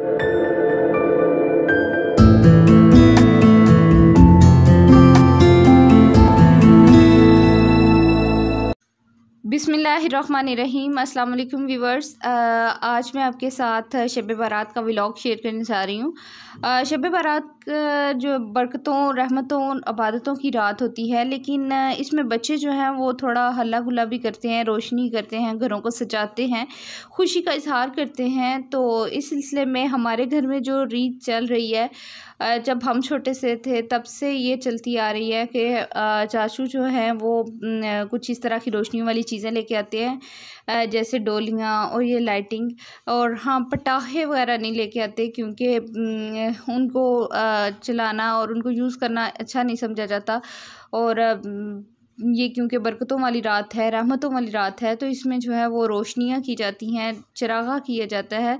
thank you बसमीम् अल्लाम viewers आज मैं आपके साथ शब बारात का व्लॉग शेयर करने जा रही हूँ शब बारात जो बरकतों रहमतों इबादतों की रात होती है लेकिन इसमें बच्चे जो हैं वो थोड़ा हल्ला गुल्ला भी करते हैं रोशनी करते हैं घरों को सजाते हैं खुशी का इजहार करते हैं तो इस सिलसिले में हमारे घर में जो रीत चल रही है जब हम छोटे से थे तब से ये चलती आ रही है कि चाचू जो हैं वो कुछ इस तरह की रोशनी वाली चीज़ें लेके आते हैं जैसे डोलियाँ और ये लाइटिंग और हाँ पटाखे वगैरह नहीं लेके आते क्योंकि उनको चलाना और उनको यूज़ करना अच्छा नहीं समझा जाता और ये क्योंकि बरकतों वाली रात है रहमतों वाली रात है तो इसमें जो है वो रोशनियाँ की जाती हैं चरागा किया जाता है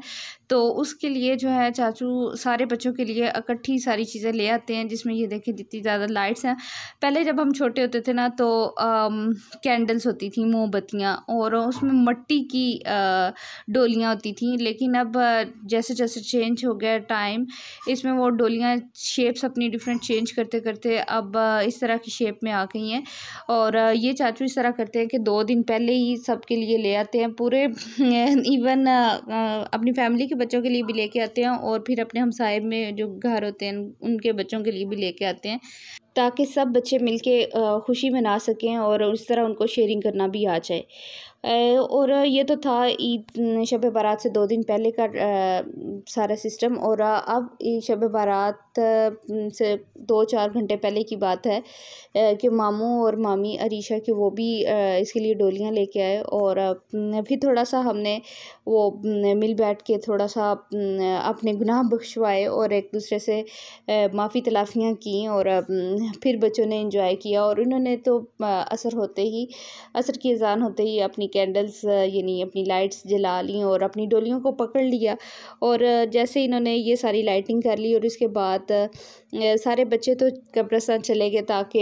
तो उसके लिए जो है चाचू सारे बच्चों के लिए इकट्ठी सारी चीज़ें ले आते हैं जिसमें ये देखें जितनी ज़्यादा लाइट्स हैं पहले जब हम छोटे होते थे ना तो कैंडल्स होती थी मोमबत्तियाँ और उसमें मट्टी की डोलियाँ होती थी लेकिन अब जैसे जैसे चेंज हो गया टाइम इसमें वो डोलियाँ शेप्स अपनी डिफरेंट चेंज करते करते अब इस तरह की शेप में आ गई हैं और ये चाचू इस तरह करते हैं कि दो दिन पहले ही सबके लिए ले आते हैं पूरे इवन अपनी फैमिली के बच्चों के लिए भी लेके आते हैं और फिर अपने हमसाए में जो घर होते हैं उनके बच्चों के लिए भी लेके आते हैं ताकि सब बच्चे मिलके खुशी मना सकें और उस तरह उनको शेयरिंग करना भी आ जाए और ये तो था ईद शब बारात से दो दिन पहले का सारा सिस्टम और अब शब बारात से दो चार घंटे पहले की बात है कि मामू और मामी अरीशा के वो भी इसके लिए डोलियाँ लेके आए और फिर थोड़ा सा हमने वो मिल बैठ के थोड़ा सा अपने गुनाह बख्शवाए और एक दूसरे से माफ़ी तलाफियाँ की और फिर बच्चों ने इंजॉय किया और उन्होंने तो असर होते ही असर की अजान होते ही अपनी कैंडल्स uh, यानी अपनी लाइट्स जला ली और अपनी डोलियों को पकड़ लिया और uh, जैसे इन्होंने ये सारी लाइटिंग कर ली और इसके बाद सारे बच्चे तो कब्रस्तान चले गए ताकि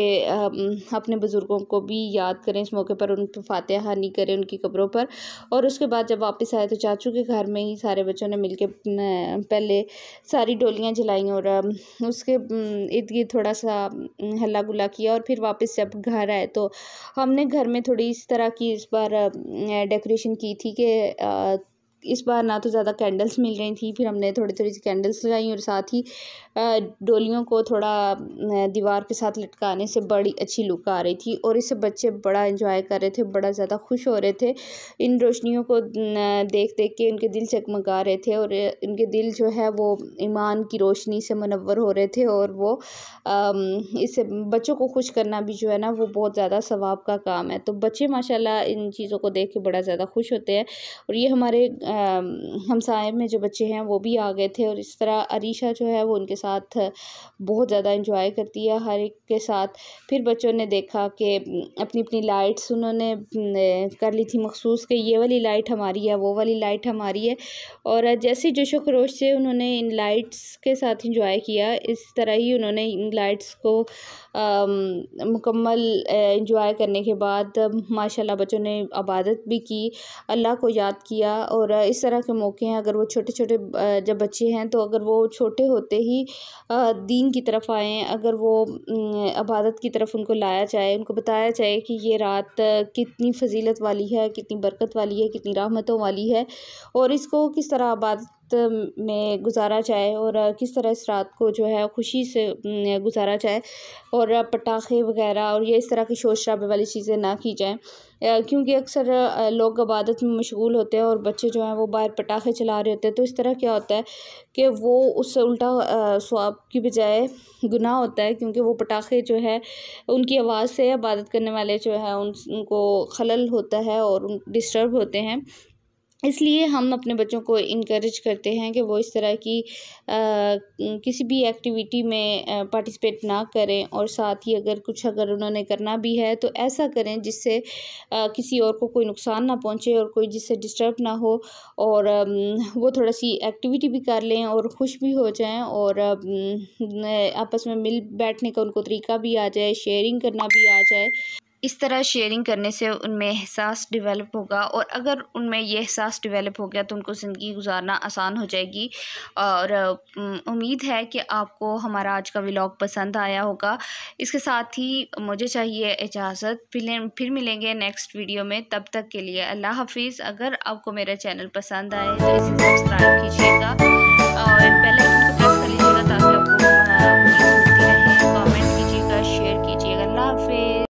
अपने बुज़ुर्गों को भी याद करें इस मौके पर उन पर फातहा नहीं करें उनकी कब्रों पर और उसके बाद जब वापस आए तो चाचू के घर में ही सारे बच्चों ने मिलकर पहले सारी डोलियाँ जलाईं और उसके इर्द गिर्द थोड़ा सा हल्ला गुला किया और फिर वापस जब घर आए तो हमने घर में थोड़ी इस तरह की इस बार डेकोरेशन की थी कि इस बार ना तो ज़्यादा कैंडल्स मिल रही थी फिर हमने थोड़ी थोड़ी सी कैंडल्स लगाई और साथ ही डोलियों को थोड़ा दीवार के साथ लटकाने से बड़ी अच्छी लुक आ रही थी और इससे बच्चे बड़ा इंजॉय कर रहे थे बड़ा ज़्यादा खुश हो रहे थे इन रोशनियों को देख देख के उनके दिल चकमका रहे थे और उनके दिल जो है वो ईमान की रोशनी से मनवर हो रहे थे और वो इससे बच्चों को खुश करना भी जो है ना वो बहुत ज़्यादा स्वाब का काम है तो बच्चे माशाला इन चीज़ों को देख के बड़ा ज़्यादा खुश होते हैं और ये हमारे हमसाय में जो बच्चे हैं वो भी आ गए थे और इस तरह अरीशा जो है वो उनके साथ बहुत ज़्यादा इंजॉय करती है हर एक के साथ फिर बच्चों ने देखा कि अपनी अपनी लाइट्स उन्होंने कर ली थी मखसूस कि ये वाली लाइट हमारी है वो वाली लाइट हमारी है और जैसे जोशो खरोश से उन्होंने इन लाइट्स के साथ इंजॉय किया इस तरह ही उन्होंने इन लाइट्स को मुकम्मल इंजॉय करने के बाद माशाल्लाह बच्चों ने इबादत भी की अल्लाह को याद किया और इस तरह के मौके हैं अगर वो छोटे छोटे जब बच्चे हैं तो अगर वो छोटे होते ही दीन की तरफ आएँ अगर वो अबादत की तरफ उनको लाया जाए उनको बताया जाए कि ये रात कितनी फजीलत वाली है कितनी बरकत वाली है कितनी राहमतों वाली है और इसको किस तरह आबाद रात में गुज़ारा जाए और किस तरह इस रात को जो है ख़ुशी से गुज़ारा जाए और पटाखे वगैरह और ये इस तरह की शोर शराबे वाली चीज़ें ना की जाएँ क्योंकि अक्सर लोग इबादत में मशगूल होते हैं और बच्चे जो हैं वो बाहर पटाखे चला रहे होते हैं तो इस तरह क्या होता है कि वो उससे उल्टा स्वाब की बजाय गुनाह होता है क्योंकि वो पटाखे जो है उनकी आवाज़ से इबादत करने वाले जो है उन उनको खलल होता है और डिस्टर्ब होते हैं इसलिए हम अपने बच्चों को इनक्रेज करते हैं कि वो इस तरह की किसी भी एक्टिविटी में पार्टिसिपेट ना करें और साथ ही अगर कुछ अगर उन्होंने करना भी है तो ऐसा करें जिससे किसी और को कोई नुकसान ना पहुंचे और कोई जिससे डिस्टर्ब ना हो और वो थोड़ा सी एक्टिविटी भी कर लें और खुश भी हो जाएं और आपस में मिल बैठने का उनको तरीका भी आ जाए शेयरिंग करना भी आ जाए इस तरह शेयरिंग करने से उनमें एहसास डेवलप होगा और अगर उनमें यह एहसास डेवलप हो गया तो उनको ज़िंदगी गुजारना आसान हो जाएगी और उम्मीद है कि आपको हमारा आज का व्लॉग पसंद आया होगा इसके साथ ही मुझे चाहिए इजाज़त फिर फिर मिलेंगे नेक्स्ट वीडियो में तब तक के लिए अल्लाह हाफिज़ अगर आपको मेरा चैनल पसंद आए तो इसे सब्सक्राइब कीजिएगा और पहले